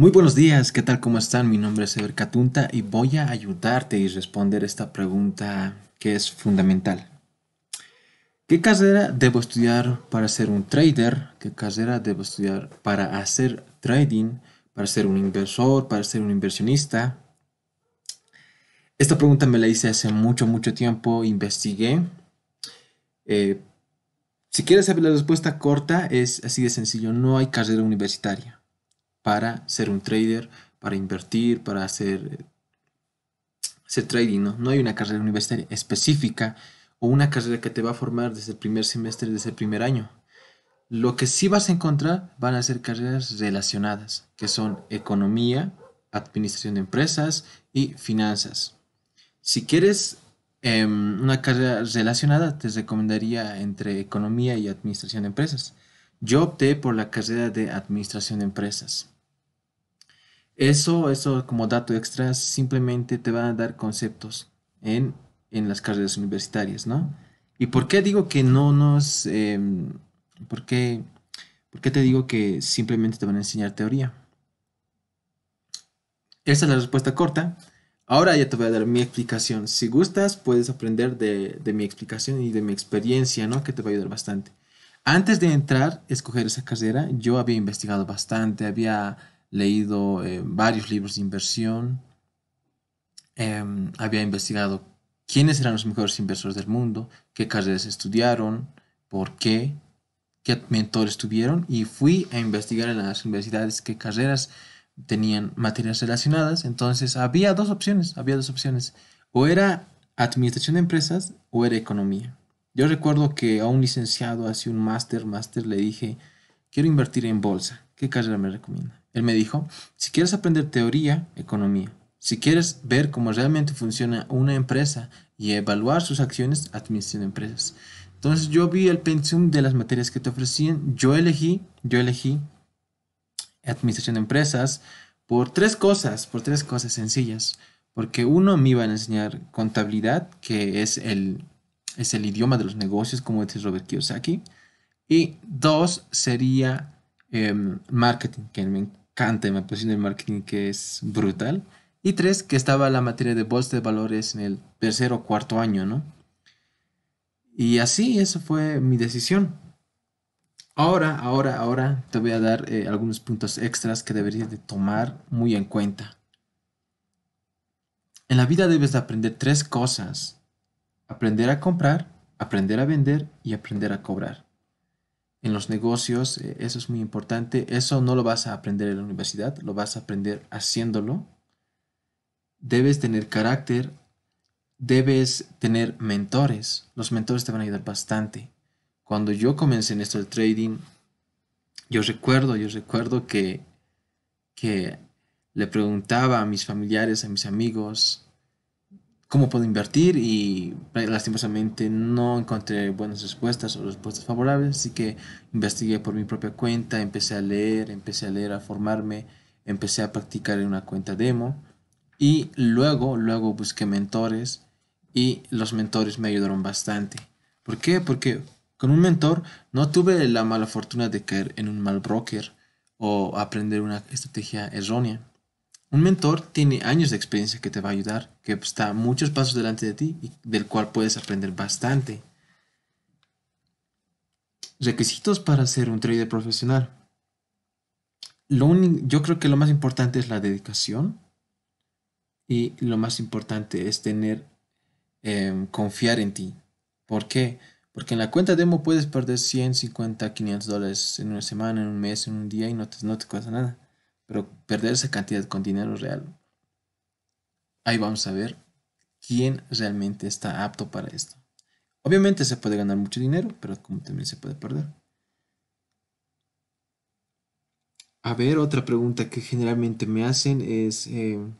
Muy buenos días, ¿qué tal? ¿Cómo están? Mi nombre es Ever Catunta y voy a ayudarte y responder esta pregunta que es fundamental. ¿Qué carrera debo estudiar para ser un trader? ¿Qué carrera debo estudiar para hacer trading? ¿Para ser un inversor? ¿Para ser un inversionista? Esta pregunta me la hice hace mucho, mucho tiempo, investigué. Eh, si quieres saber la respuesta corta, es así de sencillo, no hay carrera universitaria para ser un trader, para invertir, para hacer, trading. ¿no? no hay una carrera universitaria específica o una carrera que te va a formar desde el primer semestre, desde el primer año. Lo que sí vas a encontrar van a ser carreras relacionadas, que son economía, administración de empresas y finanzas. Si quieres em, una carrera relacionada, te recomendaría entre economía y administración de empresas. Yo opté por la carrera de administración de empresas. Eso, eso como dato extra, simplemente te van a dar conceptos en, en las carreras universitarias, ¿no? ¿Y por qué digo que no nos... Em, ¿por, qué, te digo que simplemente te van a enseñar teoría? Esa es la respuesta corta. Ahora ya te voy a dar mi explicación. Si gustas, puedes aprender de, de mi explicación y de mi experiencia, ¿no? Que te va a ayudar bastante. Antes de entrar, escoger esa carrera, yo había investigado bastante, había leído eh, varios libros de inversión, em, había investigado quiénes eran los mejores inversores del mundo, qué carreras estudiaron, por qué, qué mentores tuvieron y fui a investigar en las universidades qué carreras tenían materias relacionadas. Entonces había dos opciones, había dos opciones. O era administración de empresas o era economía. Yo recuerdo que a un licenciado hace un máster, máster, le dije, quiero invertir en bolsa, ¿qué carrera me recomienda? Él me dijo, si quieres aprender teoría, economía. Si quieres ver cómo realmente funciona una empresa y evaluar sus acciones, administración de empresas. Entonces yo vi el pensum de las materias que te ofrecían, yo elegí, yo elegí administración de empresas por tres cosas, por tres cosas sencillas. Porque uno me iban a enseñar contabilidad, que es el es el idioma de los negocios, como dice Robert Kiyosaki. Y dos sería em, marketing, que me encanta, me apasiona el marketing, que es brutal. Y tres, que estaba la materia de bolsa de valores en el tercer o cuarto año, ¿no? Y así, eso fue mi decisión. Ahora, ahora, ahora te voy a dar eh, algunos puntos extras que deberías de tomar muy en cuenta. En la vida debes de aprender tres cosas aprender a comprar, aprender a vender y aprender a cobrar. En los negocios, eh, eso es muy importante. Eso no lo vas a aprender en la universidad, lo vas a aprender haciéndolo. Debes tener carácter, debes tener mentores. Los mentores te van a ayudar bastante. Cuando yo comencé en esto del trading, yo recuerdo, yo recuerdo que, que le preguntaba a mis familiares, a mis amigos, cómo puedo invertir y eh, lastimosamente no encontré buenas respuestas o respuestas favorables, así que investigué por mi propia cuenta, empecé a leer, empecé a leer, a formarme, empecé a practicar en una cuenta demo y luego, luego busqué mentores y los mentores me ayudaron bastante. ¿Por qué? Porque con un mentor no tuve la mala fortuna de caer en un mal broker o aprender una estrategia errónea. Un mentor tiene años de experiencia que te va a ayudar, que está muchos pasos delante de ti y del cual puedes aprender bastante. Requisitos para ser un trader profesional. Lo yo creo que lo más importante es la dedicación y lo más importante es tener, em, confiar en ti. ¿Por qué? Porque en la cuenta demo puedes perder 150, 500 dólares en una semana, en un mes, en un día y no no te cuesta nada pero perder esa cantidad con dinero real, ahí vamos a ver quién realmente está apto para esto. Obviamente se puede ganar mucho dinero, pero como también se puede perder. A ver, otra pregunta que generalmente me hacen es, em,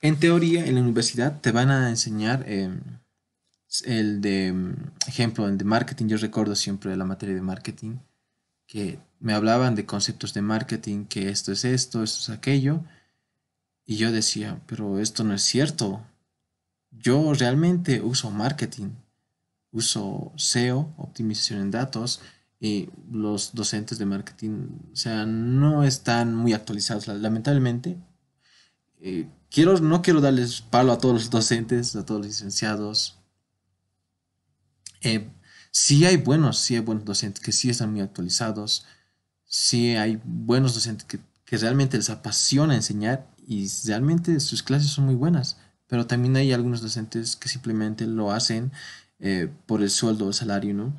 en teoría en la universidad te van a enseñar em, el de, em, ejemplo, el de marketing, yo recuerdo siempre la materia de marketing que me hablaban de conceptos de marketing, que esto es esto, esto es aquello, y yo decía, pero esto no es cierto. Yo realmente uso marketing, uso SEO, optimización en datos, y los docentes de marketing, o sea, no están muy actualizados, lamentablemente. Eh, quiero, no quiero darles palo a todos los docentes, a todos los licenciados. Eh, Sí hay buenos, sí hay buenos docentes que sí están muy actualizados, sí hay buenos docentes que, realmente les apasiona enseñar y realmente sus clases son muy buenas, pero también hay algunos docentes que simplemente lo hacen eh, por el sueldo, el salario, ¿no?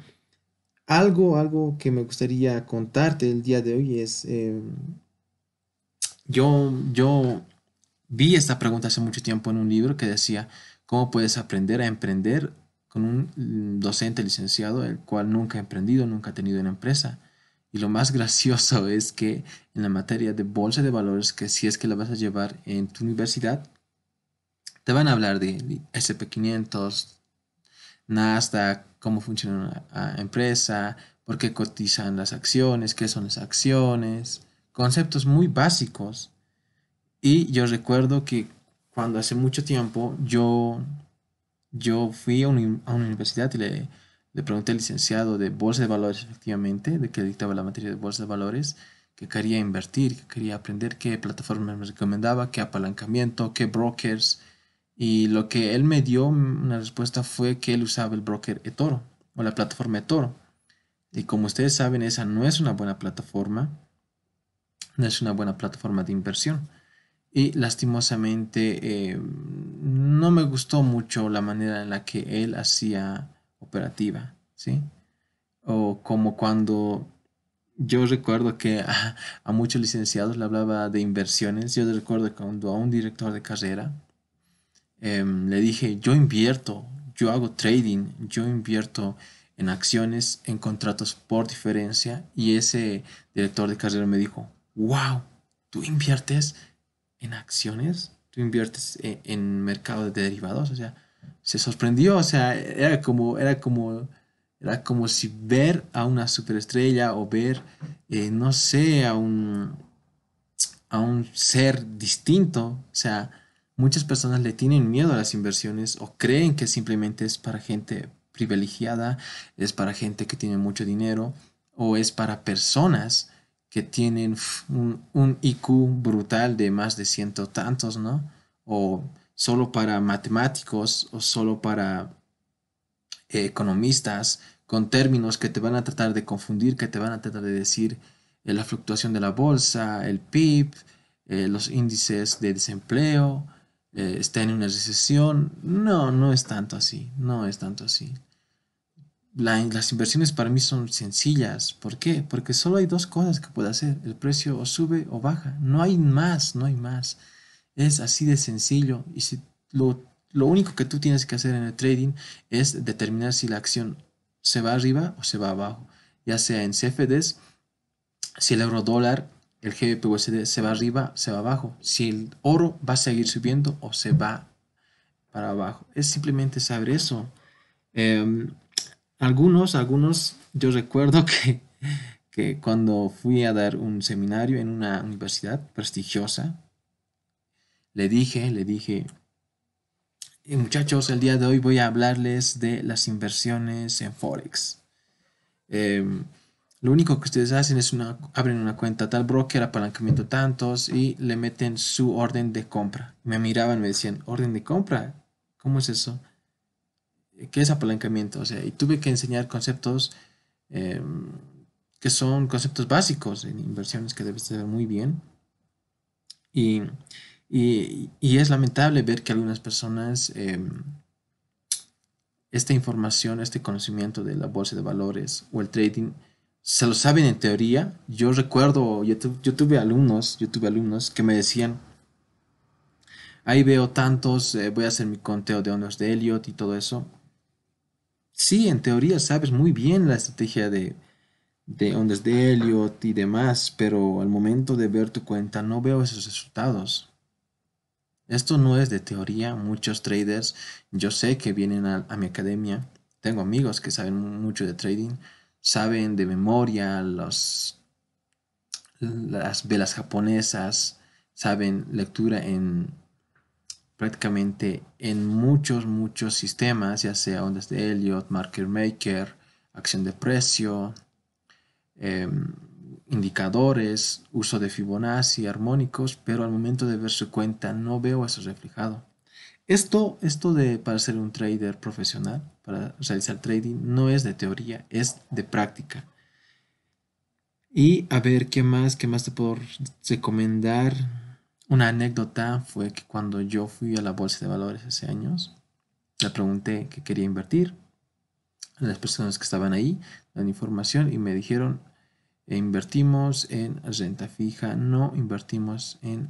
Algo, algo que me gustaría contarte el día de hoy es, eh, yo, yo vi esta pregunta hace mucho tiempo en un libro que decía, ¿cómo puedes aprender a emprender con un mm, docente licenciado, el cual nunca ha emprendido, nunca ha tenido una empresa. Y lo más gracioso es que en la materia de bolsa de valores, que si es que la vas a llevar en tu universidad, te van a hablar de SP500, Nasdaq, cómo funciona una empresa, por qué cotizan las acciones, qué son las acciones, conceptos muy básicos. Y yo recuerdo que cuando hace mucho tiempo yo yo fui a, una universidad y le, pregunté al licenciado de Bolsa de Valores, efectivamente, de que dictaba la materia de Bolsa de Valores, que quería invertir, que quería aprender qué plataformas me recomendaba, qué apalancamiento, qué brokers. Y lo que él me dio, una respuesta fue que él usaba el broker eToro o la plataforma eToro. Y como ustedes saben, esa no es una buena plataforma, no es una buena plataforma de inversión y lastimosamente eh, no me gustó mucho la manera en la que él hacía operativa, ¿sí? O como cuando yo recuerdo que a, muchos licenciados le hablaba de inversiones, yo recuerdo cuando a un director de carrera em, le dije, yo invierto, yo hago trading, yo invierto en acciones, en contratos por diferencia, y ese director de carrera me dijo, wow, tú inviertes, en acciones, tú inviertes eh, en, mercados mercado de derivados, o sea, se sorprendió, o sea, era como, era como, era como si ver a una superestrella o ver, eh, no sé, a un, a un ser distinto, o sea, muchas personas le tienen miedo a las inversiones o creen que simplemente es para gente privilegiada, es para gente que tiene mucho dinero o es para personas que tienen un, IQ brutal de más de ciento tantos, ¿no? O solo para matemáticos o solo para eh, economistas, con términos que te van a tratar de confundir, que te van a tratar de decir eh, la fluctuación de la bolsa, el PIB, eh, los índices de desempleo, está en una recesión. No, no es tanto así, no es tanto así las inversiones para mí son sencillas. ¿Por qué? Porque solo hay dos cosas que puedo hacer. El precio o sube o baja. No hay más, no hay más. Es así de sencillo. Y si lo, único que tú tienes que hacer en el trading es determinar si la acción se va arriba o se va abajo. Ya sea en CFDs, si el euro dólar, el GBP se va arriba, se va abajo. Si el oro va a seguir subiendo o se va para abajo. Es simplemente saber eso. Em, algunos, algunos, yo recuerdo que, cuando fui a dar un seminario en una universidad prestigiosa, le dije, le dije, eh, muchachos, el día de hoy voy a hablarles de las inversiones en Forex. Em, lo único que ustedes hacen es una, abren una cuenta tal broker, apalancamiento tantos y le meten su orden de compra. Me miraban, me decían, ¿orden de compra? ¿Cómo es eso? qué es apalancamiento, o sea, y tuve que enseñar conceptos em, que son conceptos básicos en inversiones que debes saber muy bien. Y, y, y, es lamentable ver que algunas personas em, esta información, este conocimiento de la bolsa de valores o el trading, se lo saben en teoría. Yo recuerdo, yo, tuve alumnos, yo tuve alumnos que me decían, ahí veo tantos, eh, voy a hacer mi conteo de ondas de Elliot y todo eso sí, en teoría sabes muy bien la estrategia de, de ondas de Elliot y demás, pero al momento de ver tu cuenta no veo esos resultados. Esto no es de teoría, muchos traders, yo sé que vienen a, mi academia, tengo amigos que saben mucho de trading, saben de memoria las velas japonesas, saben lectura en prácticamente en muchos, muchos sistemas, ya sea ondas de Elliot, Marker Maker, acción de precio, em, indicadores, uso de Fibonacci, armónicos, pero al momento de ver su cuenta no veo eso reflejado. Esto, esto de para ser un trader profesional, para realizar trading, no es de teoría, es de práctica. Y a ver, ¿qué más? ¿Qué más te puedo recomendar? Una anécdota fue que cuando yo fui a la bolsa de valores hace años, le pregunté qué quería invertir las personas que estaban ahí, dan información y me dijeron, invertimos en renta fija, no invertimos en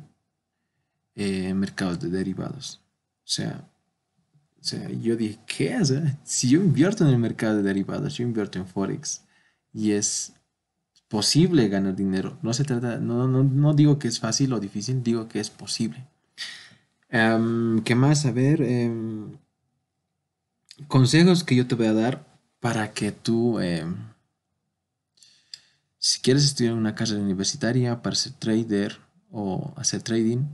eh, mercados de derivados. O sea, yo dije, ¿qué es? Si yo invierto en el mercado de derivados, yo invierto en Forex y es posible ganar dinero. No se trata, no, no, no digo que es fácil o difícil, digo que es posible. Em, ¿Qué más? A ver, em, consejos que yo te voy a dar para que tú, em, si quieres estudiar una carrera universitaria para ser trader o hacer trading,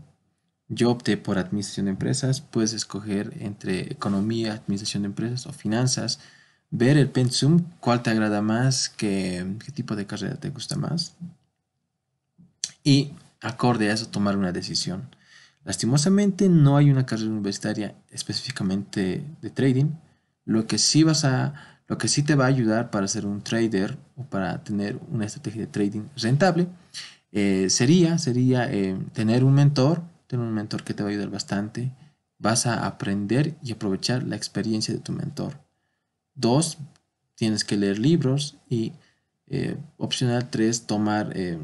yo opté por administración de empresas. Puedes escoger entre economía, administración de empresas o finanzas ver el pensum, cuál te agrada más, qué, qué tipo de carrera te gusta más. Y acorde a eso tomar una decisión. Lastimosamente no hay una carrera universitaria específicamente de trading. Lo que sí vas a, lo que sí te va a ayudar para ser un trader o para tener una estrategia de trading rentable eh, sería, sería eh, tener un mentor, tener un mentor que te va a ayudar bastante. Vas a aprender y aprovechar la experiencia de tu mentor. Dos, tienes que leer libros y eh, opcional tres, tomar eh,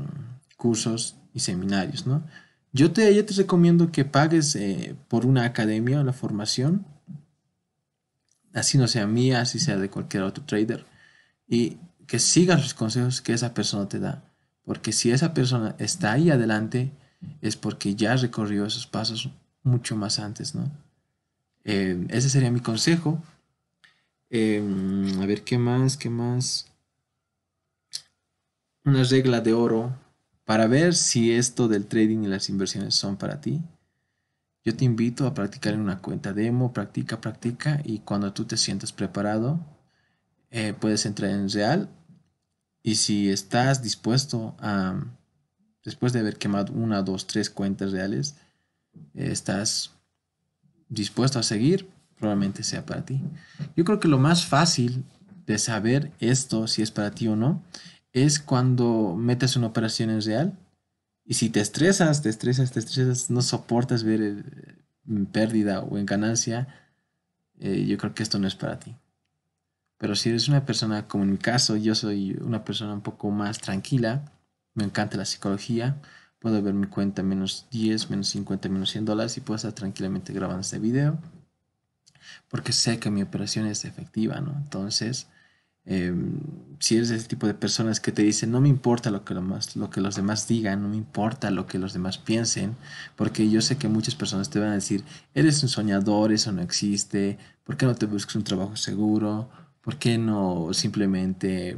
cursos y seminarios, ¿no? Yo te, te recomiendo que pagues eh, por una academia o la formación, así no sea mía, así sea de cualquier otro trader, y que sigas los consejos que esa persona te da. Porque si esa persona está ahí adelante, es porque ya recorrió esos pasos mucho más antes, ¿no? ese sería mi consejo. Em, a ver, ¿qué más? ¿Qué más? Una regla de oro para ver si esto del trading y las inversiones son para ti. Yo te invito a practicar en una cuenta demo, practica, practica y cuando tú te sientas preparado, eh, puedes entrar en real y si estás dispuesto a, después de haber quemado una, dos, tres cuentas reales, eh, estás dispuesto a seguir, probablemente sea para ti. Yo creo que lo más fácil de saber esto, si es para ti o no, es cuando metes una operación en real y si te estresas, te estresas, te estresas, no soportas ver eh, en pérdida o en ganancia, eh, yo creo que esto no es para ti. Pero si eres una persona, como en mi caso, yo soy una persona un poco más tranquila, me encanta la psicología, puedo ver mi cuenta menos 10, menos 50, menos 100 dólares y puedo estar tranquilamente grabando este video porque sé que mi operación es efectiva, ¿no? Entonces, em, si eres ese tipo de personas que te dicen, no me importa lo que, lo, más, lo que los demás digan, no me importa lo que los demás piensen, porque yo sé que muchas personas te van a decir, eres un soñador, eso no existe, ¿por qué no te buscas un trabajo seguro? ¿Por qué no simplemente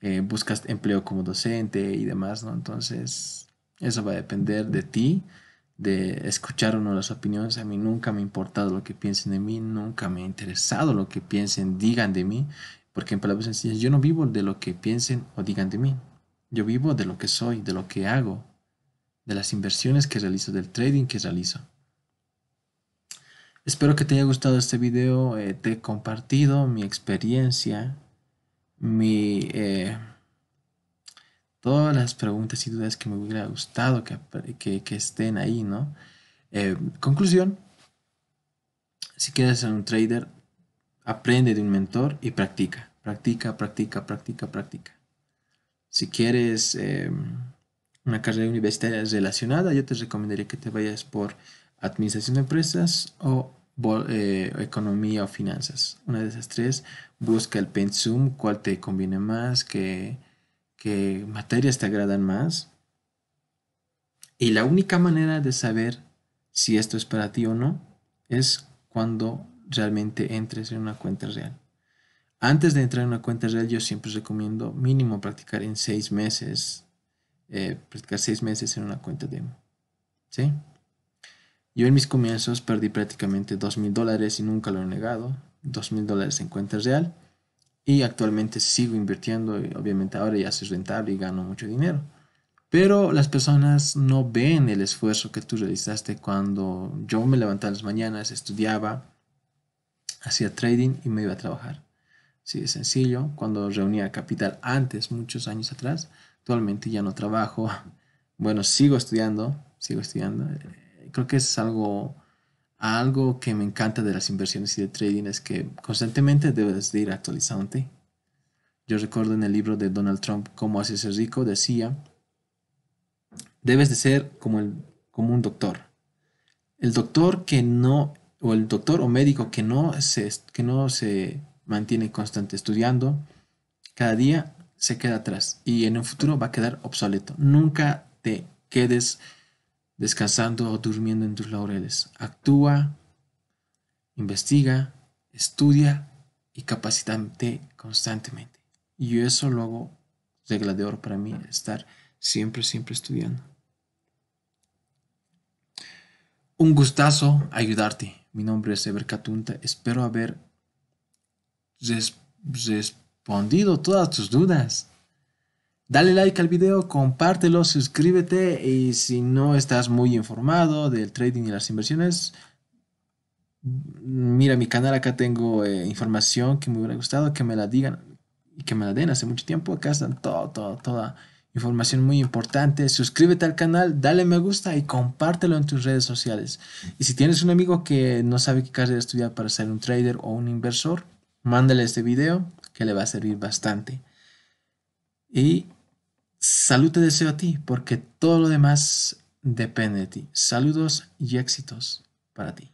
eh, buscas empleo como docente y demás, ¿no? Entonces, eso va a depender de ti, de escuchar uno las opiniones. A mí nunca me ha importado lo que piensen de mí, nunca me ha interesado lo que piensen, digan de mí, porque en palabras sencillas, yo no vivo de lo que piensen o digan de mí. Yo vivo de lo que soy, de lo que hago, de las inversiones que realizo, del trading que realizo. Espero que te haya gustado este video. Eh, te he compartido mi experiencia, mi... Eh, todas las preguntas y dudas que me hubiera gustado que, que, estén ahí, ¿no? Eh, conclusión, si quieres ser un trader, aprende de un mentor y practica, practica, practica, practica, practica. Si quieres em, una carrera universitaria relacionada, yo te recomendaría que te vayas por administración de empresas o eh, economía o finanzas. Una de esas tres, busca el pensum, cuál te conviene más, que ¿Qué materias te agradan más? Y la única manera de saber si esto es para ti o no es cuando realmente entres en una cuenta real. Antes de entrar en una cuenta real, yo siempre recomiendo mínimo practicar en seis meses, eh, practicar seis meses en una cuenta demo. ¿Sí? Yo en mis comienzos perdí prácticamente dos mil dólares y nunca lo he negado, dos mil dólares en cuenta real. Y actualmente sigo invirtiendo y obviamente ahora ya es rentable y gano mucho dinero. Pero las personas no ven el esfuerzo que tú realizaste cuando yo me levantaba las mañanas, estudiaba, hacía trading y me iba a trabajar. Sí, es sencillo. Cuando reunía capital antes, muchos años atrás, actualmente ya no trabajo. Bueno, sigo estudiando, sigo estudiando. Creo que es algo algo que me encanta de las inversiones y de trading es que constantemente debes de ir actualizándote. Yo recuerdo en el libro de Donald Trump, Cómo ser rico, decía, debes de ser como, el, como un doctor. El doctor que no, o el doctor o médico que no se, que no se mantiene constante estudiando, cada día se queda atrás y en el futuro va a quedar obsoleto. Nunca te quedes descansando o durmiendo en tus laureles. Actúa, investiga, estudia y capacítate constantemente. Y eso lo hago regla de oro para mí, estar siempre, siempre estudiando. Un gustazo ayudarte. Mi nombre es Ever Espero haber respondido todas tus dudas. Dale like al video, compártelo, suscríbete y si no estás muy informado del trading y las inversiones, mira mi canal, acá tengo eh, información que me hubiera gustado que me la digan y que me la den hace mucho tiempo. Acá están todo, todo, toda información muy importante. Suscríbete al canal, dale me gusta y compártelo en tus redes sociales. Y si tienes un amigo que no sabe qué de estudiar para ser un trader o un inversor, mándale este video que le va a servir bastante. Y Salud te deseo a ti, porque todo lo demás depende de ti. Saludos y éxitos para ti.